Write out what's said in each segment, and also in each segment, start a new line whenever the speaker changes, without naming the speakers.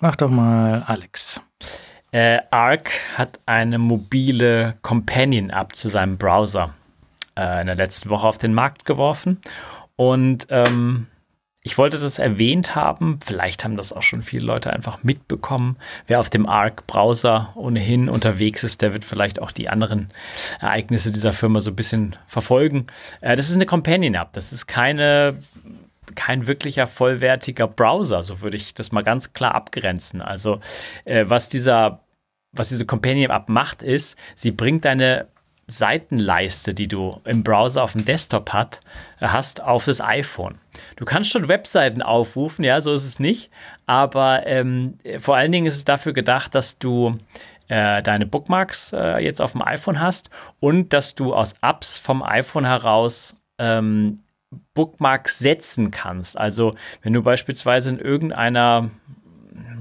Mach doch mal Alex. Äh, Arc hat eine mobile Companion-App zu seinem Browser äh, in der letzten Woche auf den Markt geworfen. Und ähm, ich wollte das erwähnt haben, vielleicht haben das auch schon viele Leute einfach mitbekommen. Wer auf dem ARC-Browser ohnehin unterwegs ist, der wird vielleicht auch die anderen Ereignisse dieser Firma so ein bisschen verfolgen. Äh, das ist eine Companion-App, das ist keine kein wirklicher vollwertiger Browser, so würde ich das mal ganz klar abgrenzen. Also äh, was dieser, was diese Companion App macht, ist, sie bringt deine Seitenleiste, die du im Browser auf dem Desktop hat, hast, auf das iPhone. Du kannst schon Webseiten aufrufen, ja, so ist es nicht, aber ähm, vor allen Dingen ist es dafür gedacht, dass du äh, deine Bookmarks äh, jetzt auf dem iPhone hast und dass du aus Apps vom iPhone heraus ähm, Bookmarks setzen kannst. Also wenn du beispielsweise in irgendeiner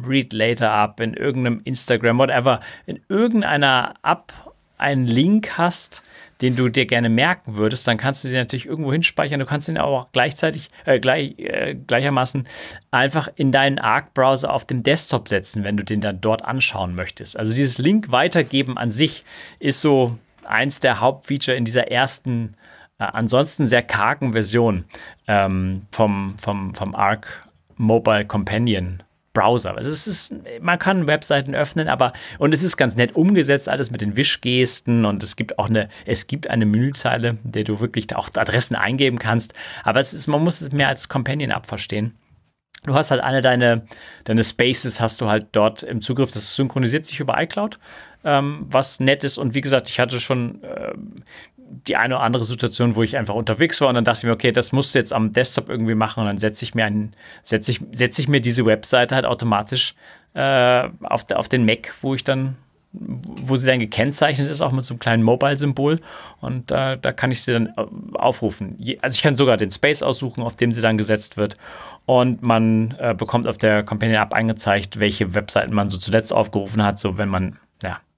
Read Later App, in irgendeinem Instagram, whatever, in irgendeiner App einen Link hast, den du dir gerne merken würdest, dann kannst du den natürlich irgendwo hinspeichern. Du kannst ihn auch gleichzeitig, äh, gleich, äh, gleichermaßen einfach in deinen Arc-Browser auf dem Desktop setzen, wenn du den dann dort anschauen möchtest. Also dieses Link weitergeben an sich ist so eins der Hauptfeature in dieser ersten äh, ansonsten sehr kargen Version ähm, vom, vom, vom Arc Mobile Companion Browser. Also es ist, man kann Webseiten öffnen, aber und es ist ganz nett umgesetzt, alles mit den Wischgesten und es gibt auch eine, es gibt eine Menüzeile, der du wirklich auch Adressen eingeben kannst. Aber es ist, man muss es mehr als Companion abverstehen. Du hast halt alle deine, deine Spaces hast du halt dort im Zugriff. Das synchronisiert sich über iCloud, ähm, was nett ist. Und wie gesagt, ich hatte schon, äh, die eine oder andere Situation, wo ich einfach unterwegs war und dann dachte ich mir, okay, das musst du jetzt am Desktop irgendwie machen und dann setze ich mir ich, setze ich mir diese Webseite halt automatisch äh, auf, auf den Mac, wo ich dann, wo sie dann gekennzeichnet ist, auch mit so einem kleinen Mobile-Symbol und äh, da kann ich sie dann äh, aufrufen. Also ich kann sogar den Space aussuchen, auf dem sie dann gesetzt wird und man äh, bekommt auf der Companion App angezeigt, welche Webseiten man so zuletzt aufgerufen hat, so wenn man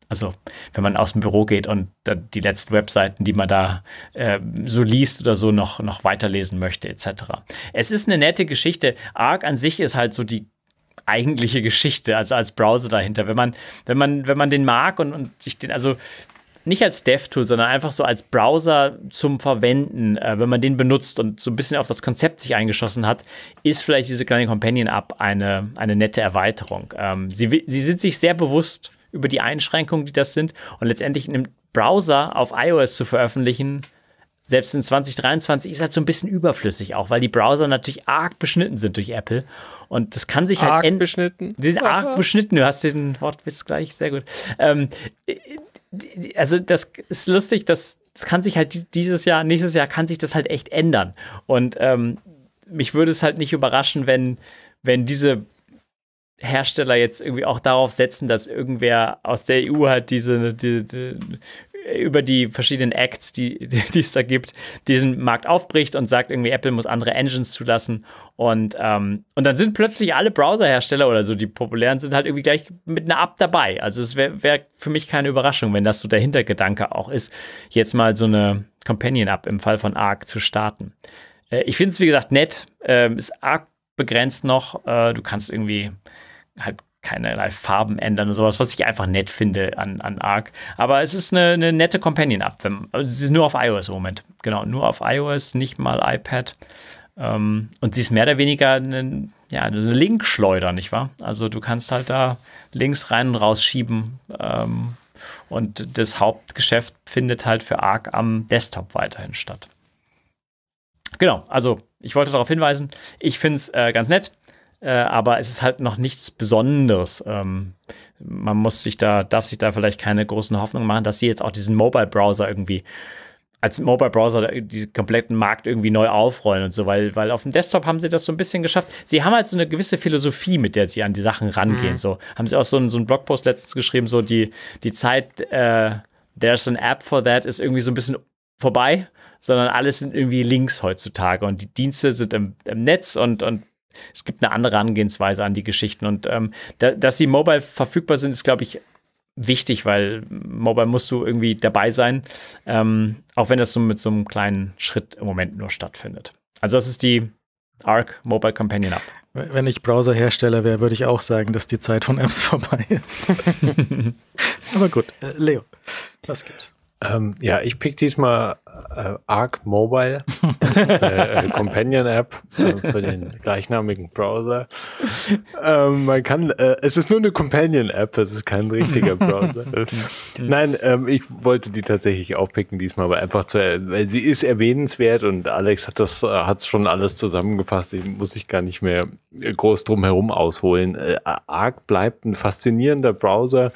also wenn man aus dem Büro geht und die letzten Webseiten, die man da äh, so liest oder so noch, noch weiterlesen möchte, etc. Es ist eine nette Geschichte. Arc an sich ist halt so die eigentliche Geschichte, also als Browser dahinter. Wenn man, wenn man, wenn man den mag und, und sich den, also nicht als DevTool, sondern einfach so als Browser zum Verwenden, äh, wenn man den benutzt und so ein bisschen auf das Konzept sich eingeschossen hat, ist vielleicht diese kleine Companion-App eine, eine nette Erweiterung. Ähm, sie, sie sind sich sehr bewusst, über die Einschränkungen, die das sind. Und letztendlich in einem Browser auf iOS zu veröffentlichen, selbst in 2023 ist halt so ein bisschen überflüssig auch, weil die Browser natürlich arg beschnitten sind durch Apple. Und das kann sich arg halt. Arg beschnitten. Die sind arg beschnitten. Du hast den Wortwitz gleich. Sehr gut. Ähm, also, das ist lustig, das, es kann sich halt dieses Jahr, nächstes Jahr kann sich das halt echt ändern. Und ähm, mich würde es halt nicht überraschen, wenn, wenn diese Hersteller jetzt irgendwie auch darauf setzen, dass irgendwer aus der EU halt diese die, die, über die verschiedenen Acts, die, die es da gibt, diesen Markt aufbricht und sagt irgendwie, Apple muss andere Engines zulassen. Und, ähm, und dann sind plötzlich alle Browserhersteller oder so, die populären sind halt irgendwie gleich mit einer App dabei. Also es wäre wär für mich keine Überraschung, wenn das so der Hintergedanke auch ist, jetzt mal so eine Companion-App im Fall von Arc zu starten. Äh, ich finde es, wie gesagt, nett. Ähm, ist Arc begrenzt noch. Äh, du kannst irgendwie halt keinerlei halt Farben ändern und sowas, was ich einfach nett finde an, an Arc. Aber es ist eine, eine nette Companion-App. Also es ist nur auf iOS im Moment. Genau, nur auf iOS, nicht mal iPad. Ähm, und sie ist mehr oder weniger eine, ja, eine Linkschleuder, nicht wahr? Also du kannst halt da links rein und raus schieben. Ähm, und das Hauptgeschäft findet halt für Arc am Desktop weiterhin statt. Genau, also ich wollte darauf hinweisen, ich finde es äh, ganz nett, äh, aber es ist halt noch nichts Besonderes. Ähm, man muss sich da, darf sich da vielleicht keine großen Hoffnungen machen, dass sie jetzt auch diesen Mobile-Browser irgendwie als Mobile Browser den kompletten Markt irgendwie neu aufrollen und so, weil, weil auf dem Desktop haben sie das so ein bisschen geschafft. Sie haben halt so eine gewisse Philosophie, mit der sie an die Sachen rangehen. Mhm. So haben sie auch so einen, so einen Blogpost letztens geschrieben, so die, die Zeit, äh, there's an app for that, ist irgendwie so ein bisschen vorbei sondern alles sind irgendwie Links heutzutage und die Dienste sind im, im Netz und, und es gibt eine andere Angehensweise an die Geschichten. Und ähm, da, dass sie mobile verfügbar sind, ist, glaube ich, wichtig, weil mobile musst du irgendwie dabei sein, ähm, auch wenn das so mit so einem kleinen Schritt im Moment nur stattfindet. Also das ist die Arc Mobile Companion App. Wenn ich Browserhersteller wäre, würde ich auch sagen, dass die Zeit von Apps vorbei ist. Aber gut, äh, Leo, was gibt's?
Ähm, ja, ich pick diesmal äh, Arc Mobile. Das ist eine äh, Companion-App äh, für den gleichnamigen Browser. Ähm, man kann, äh, es ist nur eine Companion-App, es ist kein richtiger Browser. Nein, ähm, ich wollte die tatsächlich auch picken diesmal, weil einfach zu, weil sie ist erwähnenswert und Alex hat das, äh, hat schon alles zusammengefasst. Ich muss ich gar nicht mehr äh, groß drum herum ausholen. Arc bleibt ein faszinierender Browser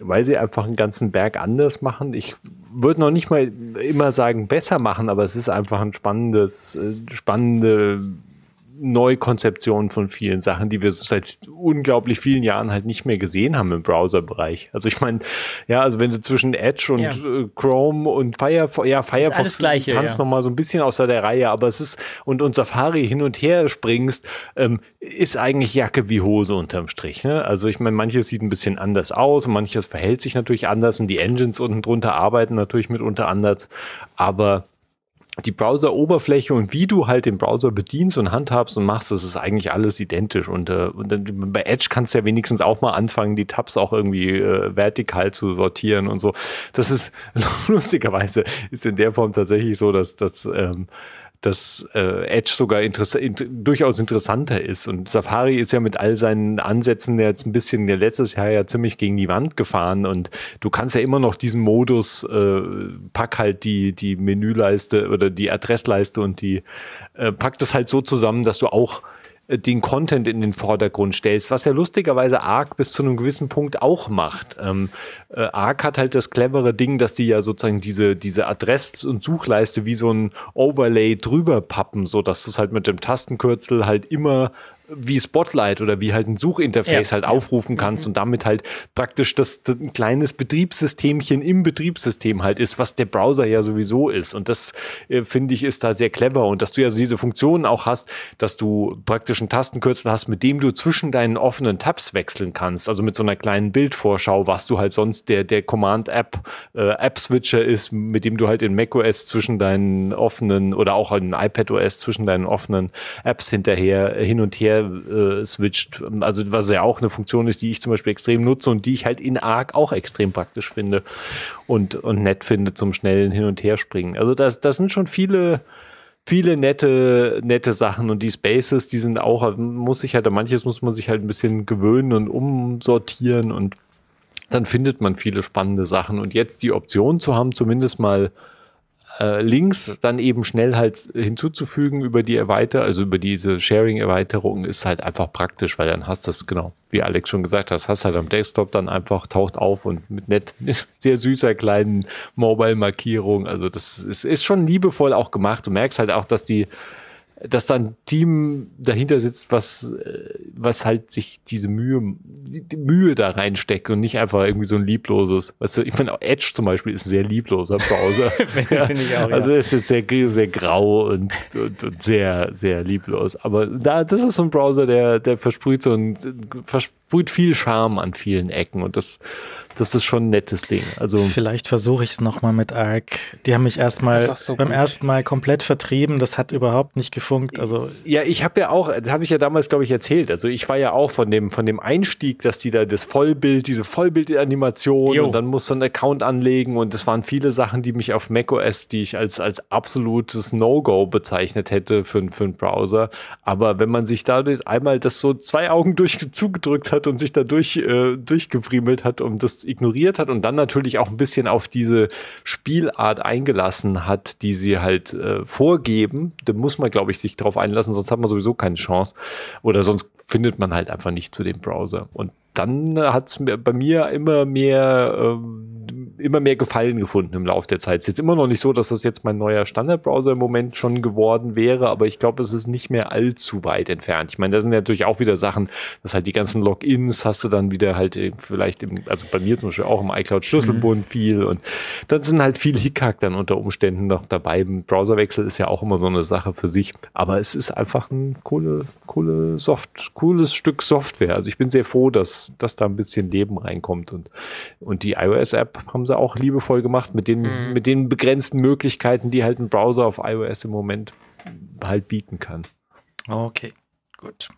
weil sie einfach einen ganzen Berg anders machen. Ich würde noch nicht mal immer sagen besser machen, aber es ist einfach ein spannendes, äh, spannende Neukonzeption von vielen Sachen, die wir seit unglaublich vielen Jahren halt nicht mehr gesehen haben im Browserbereich. Also ich meine, ja, also wenn du zwischen Edge und ja. Äh, Chrome und Firefox, ja, Firefox Gleiche, tanzt ja. noch mal so ein bisschen außer der Reihe, aber es ist und und Safari hin und her springst, ähm, ist eigentlich Jacke wie Hose unterm Strich. Ne? Also ich meine, manches sieht ein bisschen anders aus, manches verhält sich natürlich anders und die Engines unten drunter arbeiten natürlich mitunter anders, aber die Browser-Oberfläche und wie du halt den Browser bedienst und handhabst und machst, das ist eigentlich alles identisch. Und, äh, und dann, bei Edge kannst du ja wenigstens auch mal anfangen, die Tabs auch irgendwie äh, vertikal zu sortieren und so. Das ist lustigerweise ist in der Form tatsächlich so, dass, dass ähm, dass äh, Edge sogar interess int durchaus interessanter ist. Und Safari ist ja mit all seinen Ansätzen jetzt ein bisschen ja, letztes Jahr ja ziemlich gegen die Wand gefahren und du kannst ja immer noch diesen Modus, äh, pack halt die, die Menüleiste oder die Adressleiste und die, äh, pack das halt so zusammen, dass du auch äh, den Content in den Vordergrund stellst, was ja lustigerweise Arc bis zu einem gewissen Punkt auch macht. Ähm, äh, Arc hat halt das clevere Ding, dass die ja sozusagen diese, diese Adress- und Suchleiste wie so ein Overlay drüber pappen, so dass du es halt mit dem Tastenkürzel halt immer wie Spotlight oder wie halt ein Suchinterface ja. halt aufrufen kannst mhm. und damit halt praktisch das, das, ein kleines Betriebssystemchen im Betriebssystem halt ist, was der Browser ja sowieso ist. Und das äh, finde ich ist da sehr clever und dass du ja so diese Funktionen auch hast, dass du praktisch einen Tastenkürzel hast, mit dem du zwischen deinen offenen Tabs wechseln kannst. Also mit so einer kleinen Bildvorschau, was du halt sonst der, der Command-App, äh, App-Switcher ist, mit dem du halt in macOS zwischen deinen offenen oder auch in iPadOS zwischen deinen offenen Apps hinterher hin und her her äh, switcht. Also was ja auch eine Funktion ist, die ich zum Beispiel extrem nutze und die ich halt in Arc auch extrem praktisch finde und, und nett finde zum schnellen Hin- und Herspringen. Also das, das sind schon viele viele nette, nette Sachen und die Spaces, die sind auch, muss sich halt, manches muss man sich halt ein bisschen gewöhnen und umsortieren und dann findet man viele spannende Sachen. Und jetzt die Option zu haben, zumindest mal äh, Links dann eben schnell halt hinzuzufügen über die Erweiterung, also über diese Sharing-Erweiterung ist halt einfach praktisch, weil dann hast du das, genau, wie Alex schon gesagt hat, hast halt am Desktop dann einfach taucht auf und mit nett, sehr süßer kleinen Mobile-Markierung. Also das ist, ist schon liebevoll auch gemacht. Du merkst halt auch, dass die dass da ein Team dahinter sitzt, was, äh, was halt sich diese Mühe, die Mühe da reinsteckt und nicht einfach irgendwie so ein liebloses. Weißt du, ich meine, Edge zum Beispiel ist ein sehr liebloser Browser. Finde ja. find ich auch. Ja. Also ist jetzt sehr, sehr grau und, und, und, sehr, sehr lieblos. Aber da, das ist so ein Browser, der, der versprüht so ein, versprüht viel Charme an vielen Ecken und das, das ist schon ein nettes Ding. Also Vielleicht
versuche ich es nochmal mit ARC. Die haben mich erstmal so beim ersten Mal komplett vertrieben. Das hat überhaupt nicht gefunkt. Also
ja, ich habe ja auch, das habe ich ja damals, glaube ich, erzählt. Also ich war ja auch von dem, von dem Einstieg, dass die da das Vollbild, diese Vollbildanimation und dann musst du einen Account anlegen und es waren viele Sachen, die mich auf macOS, die ich als, als absolutes No-Go bezeichnet hätte für, für einen Browser. Aber wenn man sich dadurch einmal das so zwei Augen durch zugedrückt hat und sich da durch, äh, durchgepriemelt hat, um das ignoriert hat und dann natürlich auch ein bisschen auf diese Spielart eingelassen hat, die sie halt äh, vorgeben, da muss man, glaube ich, sich drauf einlassen, sonst hat man sowieso keine Chance oder sonst findet man halt einfach nicht zu dem Browser. Und dann hat es bei mir immer mehr äh, immer mehr Gefallen gefunden im Laufe der Zeit. Es ist jetzt immer noch nicht so, dass das jetzt mein neuer Standardbrowser im Moment schon geworden wäre, aber ich glaube, es ist nicht mehr allzu weit entfernt. Ich meine, da sind natürlich auch wieder Sachen, dass halt die ganzen Logins hast du dann wieder halt äh, vielleicht im, also bei mir zum Beispiel auch im iCloud Schlüsselbund mhm. viel und dann sind halt viel Hickhack dann unter Umständen noch dabei. Ein Browserwechsel ist ja auch immer so eine Sache für sich, aber es ist einfach ein coole, coole Soft, cooles Stück Software. Also ich bin sehr froh, dass, dass da ein bisschen Leben reinkommt und, und die iOS-App haben sie Browser auch liebevoll gemacht, mit den, mhm. mit den begrenzten Möglichkeiten, die halt ein Browser auf iOS im Moment halt bieten kann. Okay, gut.